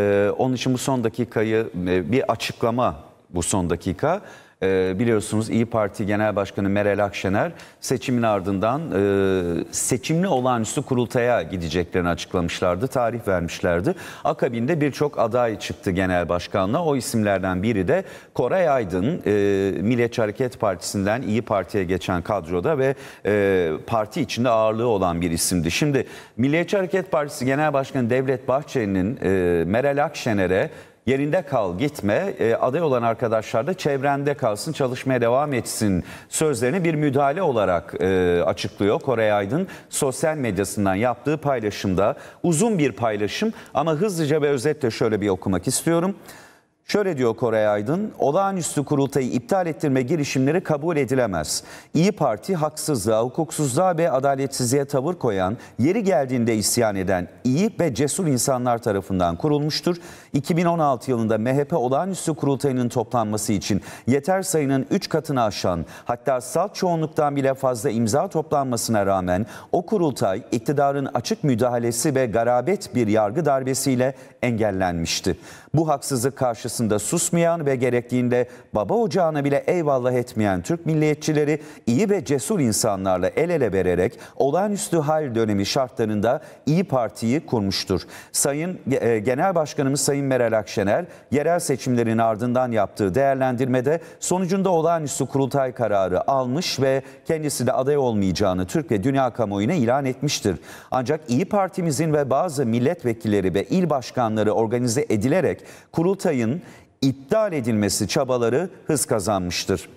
Ee, onun için bu son dakikayı e, bir açıklama bu son dakika. Ee, biliyorsunuz İyi Parti Genel Başkanı Meral Akşener seçimin ardından e, seçimli olağanüstü kurultaya gideceklerini açıklamışlardı. Tarih vermişlerdi. Akabinde birçok aday çıktı genel başkanla. O isimlerden biri de Koray Aydın e, Milliyetçi Hareket Partisi'nden İyi Parti'ye geçen kadroda ve e, parti içinde ağırlığı olan bir isimdi. Şimdi Milliyetçi Hareket Partisi Genel Başkanı Devlet Bahçeli'nin e, Meral Akşener'e yerinde kal gitme e, aday olan arkadaşlar da çevrende kalsın çalışmaya devam etsin sözlerini bir müdahale olarak e, açıklıyor Kore Aydın sosyal medyasından yaptığı paylaşımda uzun bir paylaşım ama hızlıca ve özetle şöyle bir okumak istiyorum. Şöyle diyor Kore Aydın, olağanüstü kurultayı iptal ettirme girişimleri kabul edilemez. İyi Parti haksızlığa, hukuksuzluğa ve adaletsizliğe tavır koyan, yeri geldiğinde isyan eden iyi ve cesur insanlar tarafından kurulmuştur. 2016 yılında MHP olağanüstü kurultayının toplanması için yeter sayının 3 katını aşan, hatta salt çoğunluktan bile fazla imza toplanmasına rağmen o kurultay iktidarın açık müdahalesi ve garabet bir yargı darbesiyle engellenmişti. Bu haksızlık karşısında karşısında susmayan ve gerektiğinde baba ocağına bile eyvallah etmeyen Türk milliyetçileri iyi ve cesur insanlarla el ele vererek olağanüstü hal dönemi şartlarında İyi Parti'yi kurmuştur. Sayın e, Genel Başkanımız Sayın Meral Akşener yerel seçimlerin ardından yaptığı değerlendirmede sonucunda olağanüstü kurultay kararı almış ve kendisi de aday olmayacağını Türk ve dünya kamuoyuna ilan etmiştir. Ancak İyi Partimizin ve bazı milletvekilleri ve il başkanları organize edilerek kurultayın iptal edilmesi çabaları hız kazanmıştır.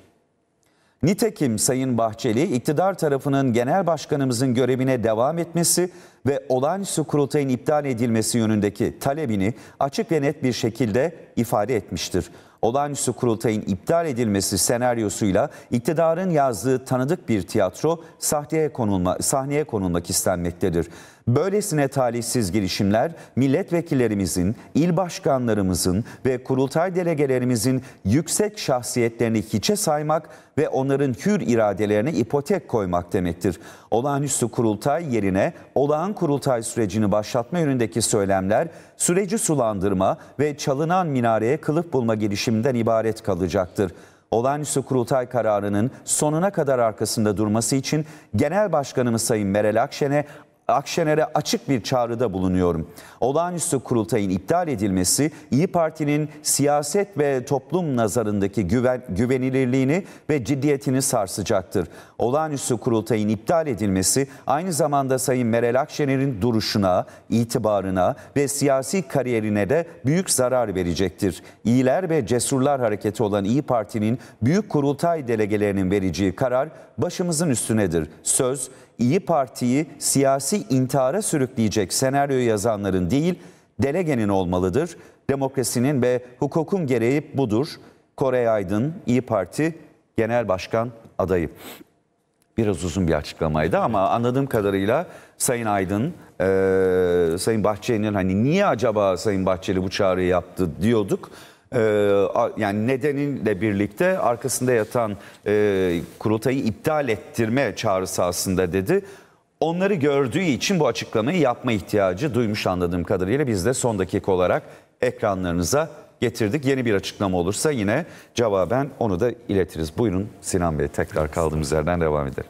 Nitekim Sayın Bahçeli iktidar tarafının genel başkanımızın görevine devam etmesi ve olağanüstü kurultayın iptal edilmesi yönündeki talebini açık ve net bir şekilde ifade etmiştir. Olağanüstü kurultayın iptal edilmesi senaryosuyla iktidarın yazdığı tanıdık bir tiyatro sahneye konulma, sahneye konulmak istenmektedir. Böylesine talihsiz girişimler milletvekillerimizin, il başkanlarımızın ve kurultay delegelerimizin yüksek şahsiyetlerini hiçe saymak ve onların hür iradelerine ipotek koymak demektir. Olağanüstü kurultay yerine olağan kurultay sürecini başlatma yönündeki söylemler süreci sulandırma ve çalınan minareye kılıf bulma girişiminden ibaret kalacaktır. Olağanüstü kurultay kararının sonuna kadar arkasında durması için Genel Başkanımız Sayın Meral Akşen'e Akşener'e açık bir çağrıda bulunuyorum. Olağanüstü kurultayın iptal edilmesi İyi Parti'nin siyaset ve toplum nazarındaki güven, güvenilirliğini ve ciddiyetini sarsacaktır. Olağanüstü kurultayın iptal edilmesi aynı zamanda Sayın Meral Akşener'in duruşuna, itibarına ve siyasi kariyerine de büyük zarar verecektir. İyiler ve Cesurlar Hareketi olan İyi Parti'nin büyük kurultay delegelerinin vereceği karar başımızın üstünedir. Söz İyi Parti'yi siyasi intihara sürükleyecek senaryo yazanların değil, delegenin olmalıdır. Demokrasinin ve hukukun gereği budur. Kore Aydın, İyi Parti Genel Başkan adayı. Biraz uzun bir açıklamaydı ama anladığım kadarıyla Sayın Aydın, e, Sayın Bahçeli'nin hani niye acaba Sayın Bahçeli bu çağrıyı yaptı diyorduk. Ee, yani nedeniyle birlikte arkasında yatan e, kurultayı iptal ettirme çağrısı aslında dedi. Onları gördüğü için bu açıklamayı yapma ihtiyacı duymuş anladığım kadarıyla biz de son dakika olarak ekranlarınıza getirdik. Yeni bir açıklama olursa yine cevaben onu da iletiriz. Buyurun Sinan Bey tekrar kaldığımız yerden devam edelim.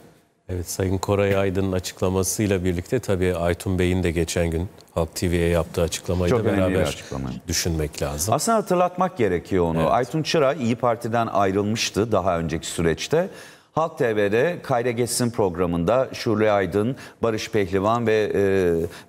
Evet Sayın Koray Aydın'ın açıklamasıyla birlikte tabii Aytun Bey'in de geçen gün Halk TV'ye yaptığı açıklamayı Çok da beraber açıklama. düşünmek lazım. Aslında hatırlatmak gerekiyor onu. Evet. Aytun Çıray İyi Parti'den ayrılmıştı daha önceki süreçte. Halk TV'de Kayra Geçsin programında Şule Aydın, Barış Pehlivan ve e,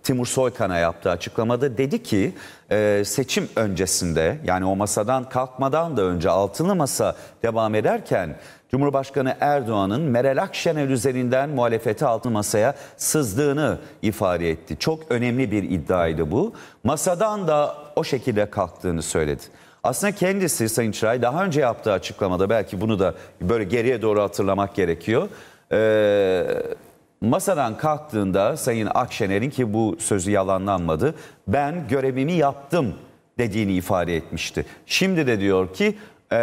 Timur Soykan'a yaptığı açıklamada dedi ki e, seçim öncesinde yani o masadan kalkmadan da önce altılı masa devam ederken Cumhurbaşkanı Erdoğan'ın Meral Akşener üzerinden muhalefeti altın masaya sızdığını ifade etti. Çok önemli bir iddiaydı bu. Masadan da o şekilde kalktığını söyledi. Aslında kendisi Sayın Çıray daha önce yaptığı açıklamada belki bunu da böyle geriye doğru hatırlamak gerekiyor. Ee, masadan kalktığında Sayın Akşener'in ki bu sözü yalanlanmadı. Ben görevimi yaptım dediğini ifade etmişti. Şimdi de diyor ki e,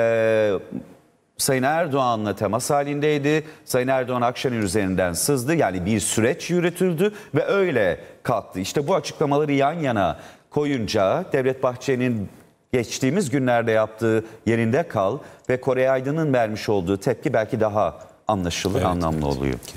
Sayın Erdoğan'la temas halindeydi. Sayın Erdoğan Akşener üzerinden sızdı. Yani bir süreç yürütüldü ve öyle kalktı. İşte bu açıklamaları yan yana koyunca Devlet Bahçeli'nin geçtiğimiz günlerde yaptığı yerinde kal ve Kore Aydın'ın vermiş olduğu tepki belki daha anlaşılır, evet, anlamlı evet. oluyor. Kesinlikle.